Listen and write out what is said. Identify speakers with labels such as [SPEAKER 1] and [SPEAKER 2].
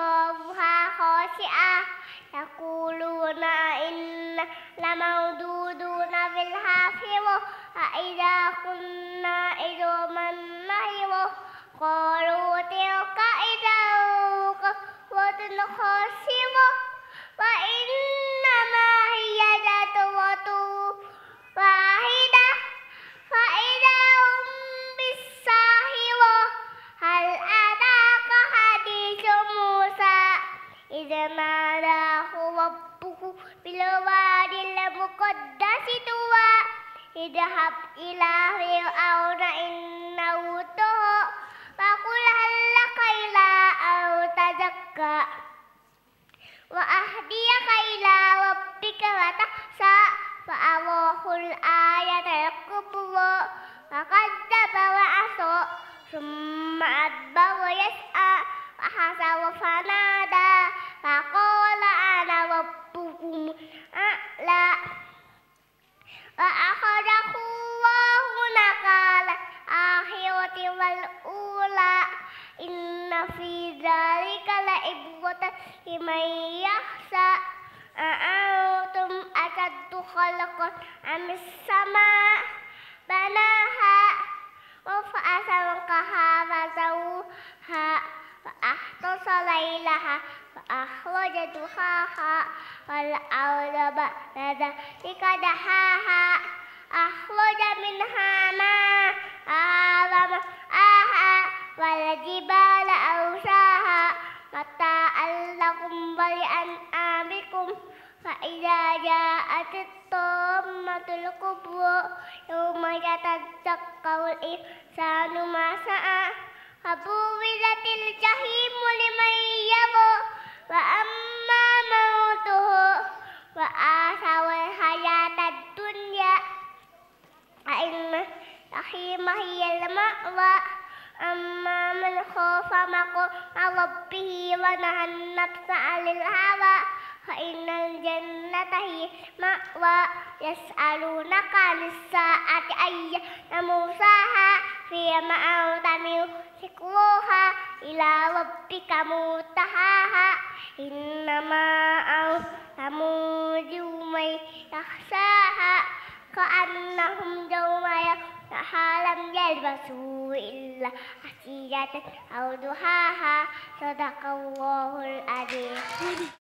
[SPEAKER 1] أبصارها خاشعة يقولون إنا لمردودون في الحافرة أإذا كنا عظاما نهرة قالوا تلك إذا قوة خاسرة amanahu rabbuhu bilwadi al-muqaddasi tuwa idhab ila fir'auna innahu tuhu faqul hal laka ila au tazakka wa ahdiyaka ila rabbika wa taqsa fa'arohul ayat al-kubro faqadzaba wa aso summa adbar yas'a fahasa wa fanada فقال أنا ربكم أعلى فأخذه الله نكال الآخرة والأولى إن في ذلك لعبرة لمن يخشى أأنتم أشد خلقا أم السماء بناها وفأت سمكها فسوها وأحدث ليلها أخرج دخاها والأرض بعد ذلك دحاها أخرج منها ماءها ومرآها والجبال أوساها متاعا لكم ولأنعامكم فإذا جاءت الطامة الكبرى يوم يتذكر الإنسان ما سعى فبوزت الجحيم لمن يبغى وأما موته وآثر الحياة الدنيا فإن الجحيم هي المأوى أما من خوف مقوم ربه ونهى النفس عن الهوى فإن الجنة هي مأوى يسألونك عن الساعة أيام موساها فيما أنت من ذكروها ربك موتحاها إنما أموت يوم يخشاها كأنهم يوم يخشاها لم يلبسوا إلا حسيرة أو ضحاها صدق الله العظيم